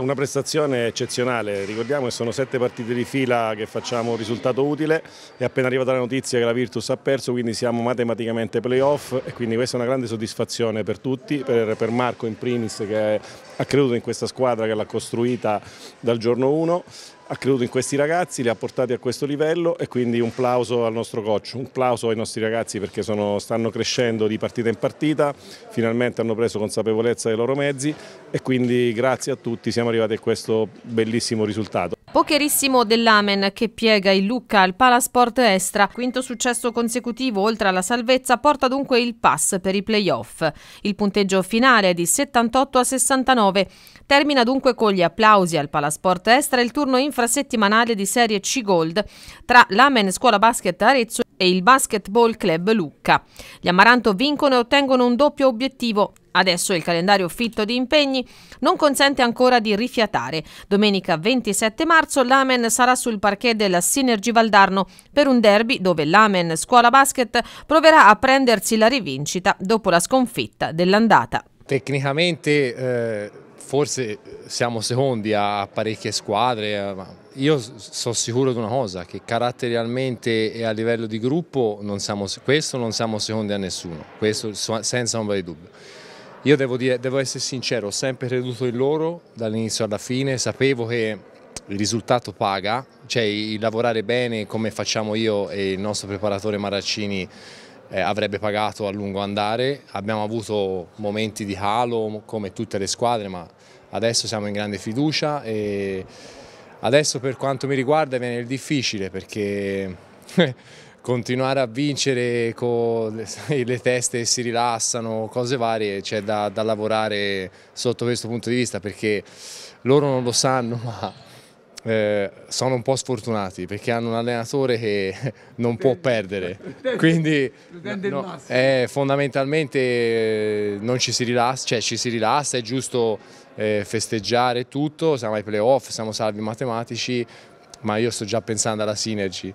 una prestazione eccezionale, ricordiamo che sono sette partite di fila che facciamo un risultato utile è appena arrivata la notizia che la Virtus ha perso quindi siamo matematicamente playoff e quindi questa è una grande soddisfazione per tutti, per, per Marco in primis che ha creduto in questa squadra che l'ha costruita dal giorno 1 ha creduto in questi ragazzi, li ha portati a questo livello e quindi un plauso al nostro coach, un plauso ai nostri ragazzi perché sono, stanno crescendo di partita in partita, finalmente hanno preso consapevolezza dei loro mezzi e quindi grazie a tutti siamo arrivati a questo bellissimo risultato. Pocherissimo dell'Amen che piega il Lucca al Palasport Estra. Quinto successo consecutivo oltre alla salvezza porta dunque il pass per i playoff. Il punteggio finale è di 78 a 69. Termina dunque con gli applausi al Palasport Estra il turno infrasettimanale di Serie C Gold tra l'Amen Scuola Basket Arezzo e il Basketball Club Lucca. Gli Amaranto vincono e ottengono un doppio obiettivo, Adesso il calendario fitto di impegni non consente ancora di rifiatare. Domenica 27 marzo l'Amen sarà sul parquet della Sinergi Valdarno per un derby dove l'Amen Scuola Basket proverà a prendersi la rivincita dopo la sconfitta dell'andata. Tecnicamente eh, forse siamo secondi a parecchie squadre, eh, io sono sicuro di una cosa, che caratterialmente e a livello di gruppo non siamo, questo non siamo secondi a nessuno, questo senza ombra di dubbio. Io devo, dire, devo essere sincero, ho sempre creduto in loro dall'inizio alla fine, sapevo che il risultato paga, cioè il lavorare bene come facciamo io e il nostro preparatore Maraccini eh, avrebbe pagato a lungo andare. Abbiamo avuto momenti di calo come tutte le squadre, ma adesso siamo in grande fiducia e adesso per quanto mi riguarda viene il difficile perché eh, continuare a vincere con le, le teste che si rilassano, cose varie, c'è da, da lavorare sotto questo punto di vista perché loro non lo sanno ma eh, sono un po' sfortunati perché hanno un allenatore che non può perdere, quindi no, eh, fondamentalmente eh, non ci si rilassa, cioè ci si rilassa, è giusto eh, festeggiare tutto, siamo ai playoff, siamo salvi matematici, ma io sto già pensando alla Synergy.